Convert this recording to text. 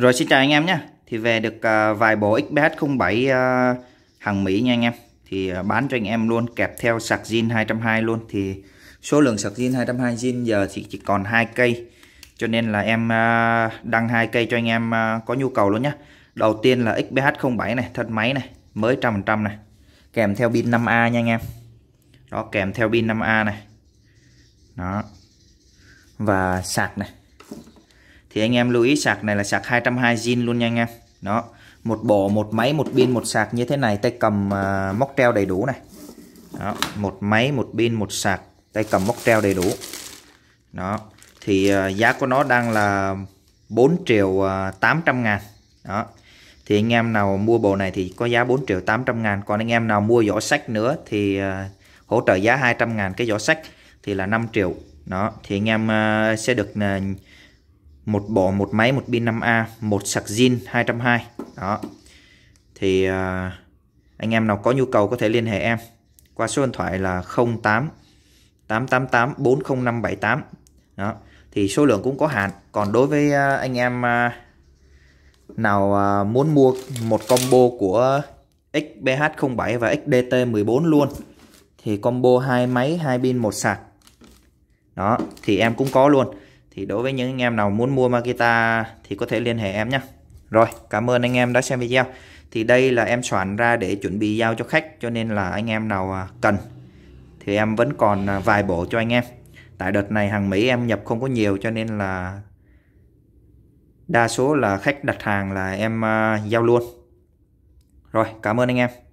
Rồi xin chào anh em nhé Thì về được à, vài bộ XBH07 à, hàng Mỹ nha anh em Thì à, bán cho anh em luôn kẹp theo sạc zin 220 luôn Thì số lượng sạc zin 220 zin giờ thì chỉ còn hai cây Cho nên là em đăng hai cây cho anh em có nhu cầu luôn nhé Đầu tiên là XBH07 này thân máy này mới 100% này Kèm theo pin 5A nha anh em Đó kèm theo pin 5A này Đó Và sạc này thì anh em lưu ý sạc này là sạc 220 zin luôn nha anh em đó một bộ một máy một pin một sạc như thế này tay cầm uh, móc treo đầy đủ này đó một máy một pin một sạc tay cầm móc treo đầy đủ đó thì uh, giá của nó đang là 4 triệu uh, à, 800 ngàn đó thì anh em nào mua bộ này thì có giá 4 triệu 800 ngàn còn anh em nào mua giỏ sách nữa thì uh, hỗ trợ giá 200 ngàn cái giỏ sách thì là 5 triệu đó thì anh em uh, sẽ được uh, một bộ một máy một pin 5A một sạc zin 220 đó thì à, anh em nào có nhu cầu có thể liên hệ em qua số điện thoại là 08 888 40578 đó thì số lượng cũng có hạn còn đối với à, anh em à, nào à, muốn mua một combo của XBH07 và XDT14 luôn thì combo hai máy hai pin một sạc đó thì em cũng có luôn thì đối với những anh em nào muốn mua Makita thì có thể liên hệ em nhé rồi cảm ơn anh em đã xem video thì đây là em soạn ra để chuẩn bị giao cho khách cho nên là anh em nào à, cần thì em vẫn còn à, vài bộ cho anh em tại đợt này hàng Mỹ em nhập không có nhiều cho nên là đa số là khách đặt hàng là em à, giao luôn rồi cảm ơn anh em